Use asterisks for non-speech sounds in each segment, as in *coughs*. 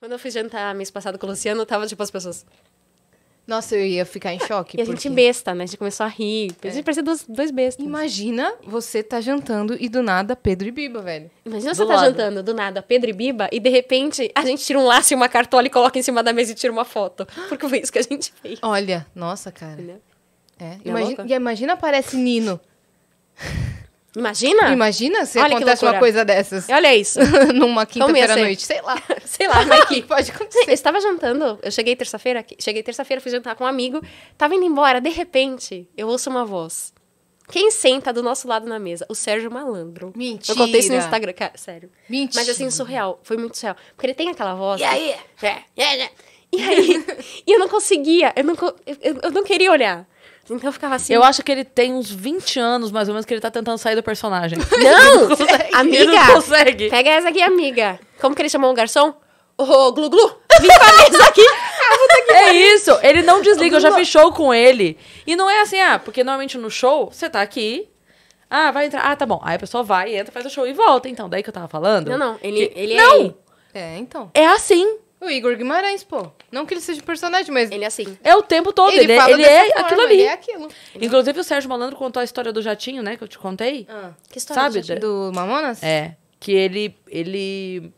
Quando eu fui jantar mês passado com o Luciano, tava tipo as pessoas. Nossa, eu ia ficar em choque. *laughs* E a porque... gente besta, né? A gente começou a rir. A gente é. parecia dois, dois bestas. Imagina você tá jantando e do nada Pedro e Biba, velho. Imagina do você tá lado. tá jantando do nada Pedro e Biba e de repente a gente tira um laço e uma cartola e coloca em cima da mesa e tira uma foto. *gasps* Porque foi isso que a gente fez. Olha, nossa, cara. Entendeu? É. Imagina, é e imagina aparece Nino. Imagina? Imagina se Olha acontece uma coisa dessas. Olha isso. *laughs* Numa então, quinta-feira à noite. Sei lá. *laughs* Sei lá, mas que *laughs* pode acontecer. Eu estava jantando, eu cheguei terça-feira, cheguei terça-feira, fui jantar com um amigo, tava indo embora, de repente, eu ouço uma voz. Quem senta do nosso lado na mesa? O Sérgio Malandro. Mentira. Eu contei isso no Instagram, cara, sério. Mentira. Mas assim, surreal, foi muito surreal. Porque ele tem aquela voz. E aí? É, é, é, E aí, e eu não conseguia, eu não, eu, eu não queria olhar. Então eu ficava assim. Eu acho que ele tem uns 20 anos, mais ou menos, que ele tá tentando sair do personagem. Não! *laughs* É, não amiga! não consegue. Pega essa aqui, amiga. Como que ele chamou o garçom? Ô, oh, Glu Glu, vem *laughs* pra mesa aqui. aqui ah, é isso, ele não desliga, eu já fiz show com ele. E não é assim, ah, porque normalmente no show, você tá aqui, ah, vai entrar. Ah, tá bom. Aí a pessoa vai, entra, faz o show e volta. Então, daí que eu tava falando. Não, não. Ele. Que... ele é não! É, é, então. É assim. O Igor Guimarães, pô. Não que ele seja um personagem, mas. Ele é assim. É o tempo todo. Ele, ele, é- fala ele é forma, aquilo ali. Ele é aquilo. Inclusive, o Sérgio Malandro contou a história do Jatinho, né? Que eu te contei. Ah, que história Sabe? do Jatinho? Do Mamonas? É. Que ele. ele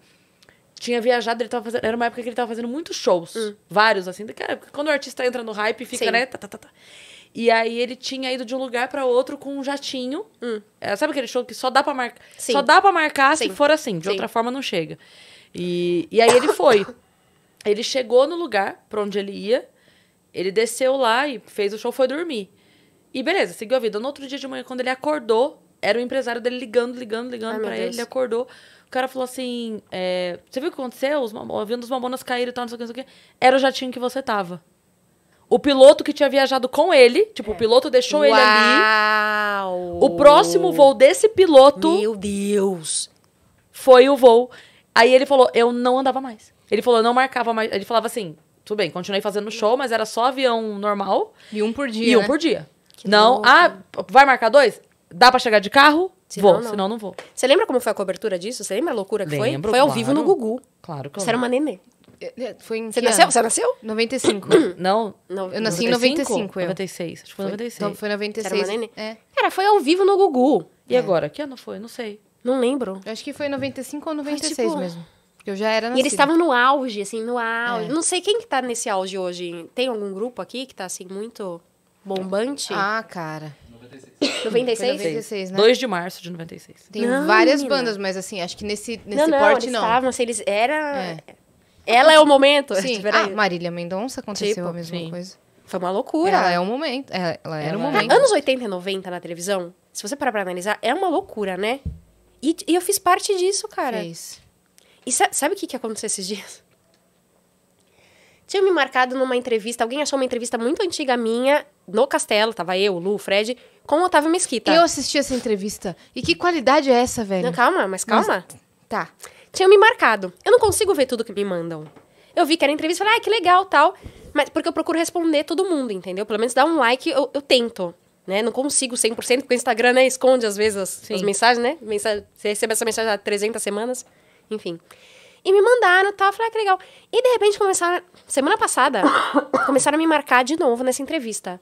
tinha viajado, ele tava fazendo, era uma época que ele tava fazendo muitos shows, hum. vários assim, Época, quando o artista entra no hype, fica, Sim. né, tá, tá, tá, tá, E aí ele tinha ido de um lugar para outro com um jatinho. Hum. É, sabe aquele show que só dá para marcar, só dá para marcar Sim. se for assim, de Sim. outra forma não chega. E, e aí ele foi. *laughs* Ele chegou no lugar para onde ele ia, ele desceu lá e fez o show, foi dormir. E beleza, seguiu a vida. No outro dia de manhã, quando ele acordou, era o empresário dele ligando, ligando, ligando para ele. Ele acordou. O cara falou assim: é, Você viu o que aconteceu? Os mamon, avião os mamonas caírem e tal, não sei o que, não sei o que. Era o jatinho que você tava. O piloto que tinha viajado com ele, tipo, é. o piloto deixou Uau. ele ali. O próximo voo desse piloto. Meu Deus! Foi o voo. Aí ele falou: Eu não andava mais. Ele falou, não marcava mais. Ele falava assim, tudo bem, continuei fazendo show, mas era só avião normal. E um por dia. E um né? por dia. Que não, louco. ah, vai marcar dois? Dá para chegar de carro? Senão, vou, não. senão não vou. Você lembra como foi a cobertura disso? Você lembra a loucura que Lembro, foi? Foi ao claro. vivo no Gugu. Claro que Você era uma nenê. É, é, foi em Você nasceu? Você nasceu? 95. *coughs* Não. eu nasci 95? em 95. Eu. 96. Acho que foi 96. Então foi 96. Era uma nenê. É. foi ao vivo no Gugu. E é. agora? Que ano foi? Não sei. Não lembro. Eu acho que foi 95 ou 96 foi, tipo, mesmo. Eu já era nascida. E eles estavam no auge, assim, no auge. É. Não sei quem que tá nesse auge hoje. Tem algum grupo aqui que tá, assim, muito bombante? Ah, cara. 96? 96? 96 né? 2 de março de 96. Tem não, várias menina. bandas, mas assim, acho que nesse, nesse não, não, porte eles não. Estavam, assim, eles era. É. Ela é o momento. Sim. Tipo, ah, Marília Mendonça aconteceu tipo, a mesma sim. coisa. Foi uma loucura. Ela é o momento. Ela, é, ela era o é um momento. Anos 80 e 90 na televisão, se você parar pra analisar, é uma loucura, né? E, e eu fiz parte disso, cara. Fez. E sa sabe o que, que aconteceu esses dias? *laughs* Tinha me marcado numa entrevista, alguém achou uma entrevista muito antiga minha, no Castelo, tava eu, Lu, Fred, com o Otávio Mesquita. Eu assisti essa entrevista. E que qualidade é essa, velho? Não, calma, mas calma. Mas... Tá. Tinha me marcado. Eu não consigo ver tudo que me mandam. Eu vi que era entrevista, falei, ah, que legal, tal. Mas porque eu procuro responder todo mundo, entendeu? Pelo menos dar um like, eu, eu tento. Né? Não consigo 100%, porque o Instagram né, esconde às vezes as, as mensagens, né? você recebe essa mensagem há 300 semanas. Enfim. E me mandaram tá? tal. Eu falei, ah, que legal. E de repente começaram. Semana passada, *coughs* começaram a me marcar de novo nessa entrevista.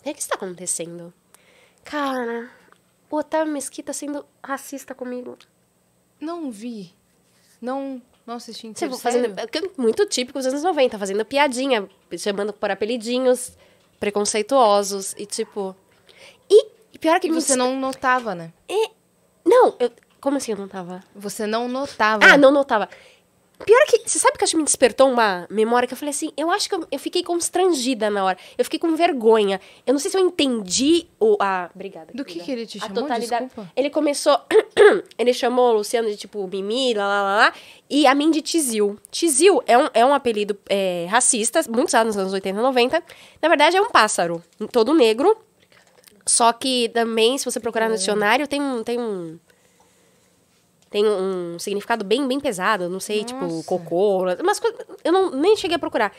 O que está acontecendo? Cara, o Otávio Mesquita sendo racista comigo. Não vi. Não. Não assisti inteiro. Tipo, fazendo, é é muito típico dos anos 90, fazendo piadinha, chamando por apelidinhos preconceituosos e tipo. E, pior que. E você não notava, né? E, é, não, eu, como assim eu não tava? Você não notava. Ah, não notava. Pior que. Você sabe que acho que me despertou uma memória que eu falei assim, eu acho que eu, eu fiquei constrangida na hora. Eu fiquei com vergonha. Eu não sei se eu entendi o. a. obrigada. Do que, que ele te a chamou? Totalidade. Desculpa. Ele começou. *clears throat* ele chamou o Luciano de tipo Mimi, lá, lá, lá, lá e a mim de Tizil. Tizil é um, é um apelido é, racista, muito usado nos anos 80 90. Na verdade, é um pássaro, todo negro. Só que também, se você procurar no dicionário, tem um. Tem um tem um significado bem, bem pesado, não sei, tipo, Nossa. tipo, cocô, umas coisas. Eu não, nem cheguei a procurar.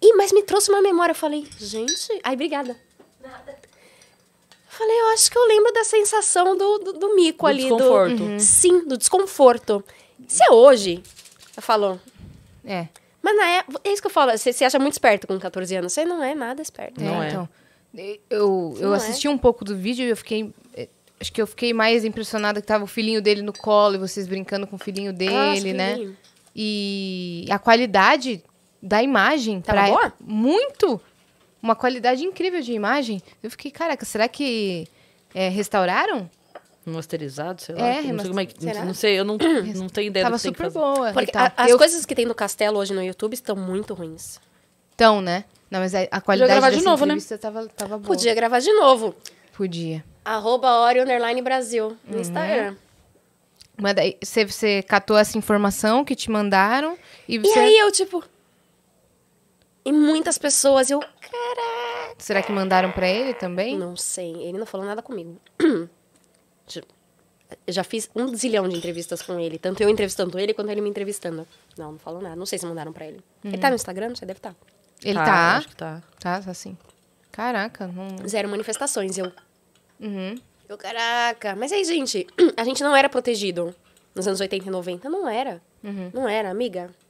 E, mas me trouxe uma memória. Eu falei, gente. Ai, obrigada. Nada. Eu falei, eu acho que eu lembro da sensação do, do, do mico do ali. Desconforto. Do uhum. Sim, do desconforto. Se é hoje, eu falo. É. Mas na época, é isso que eu falo, você se acha muito esperto com 14 anos. Você não é nada esperto. É, não é. Então, eu, eu assisti é. um pouco do vídeo e eu fiquei Acho que eu fiquei mais impressionada que tava o filhinho dele no colo e vocês brincando com o filhinho ah, dele, ah, né? E a qualidade da imagem. Tava pra... boa? Muito! Uma qualidade incrível de imagem. Eu fiquei, caraca, será que é, restauraram? Masterizado, sei lá. É, não, sei como é que, será? não sei, eu não, *clears throat* não tenho ideia Tava do que super boa. Porque então, a, as eu... coisas que tem no castelo hoje no YouTube estão muito ruins. Então, né? Não, mas a, qualidade Podia gravar de novo, né? Tava, tava boa. Podia gravar de novo. Podia. Arroba Ori Underline Brasil no uhum. Instagram. Mas daí você, você catou essa informação que te mandaram e você... E aí eu, tipo... E muitas pessoas, eu... Caraca! Será que mandaram para ele também? Não sei, ele não falou nada comigo. *clears throat* Tipo, já fiz um zilhão de entrevistas com ele. Tanto eu entrevistando ele, quanto ele me entrevistando. Não, não falou nada. Não sei se mandaram para ele. Uhum. Ele tá uhum. no Instagram? Não sei, deve estar. Tá. Ele tá? tá? Acho que tá. Tá, tá sim. Caraca. Não... Zero manifestações. Eu, Uhum. Eu, caraca, mas aí, gente, *clears throat* a gente não era protegido nos anos 80 e 90. Não era. Uhum. Não era, amiga.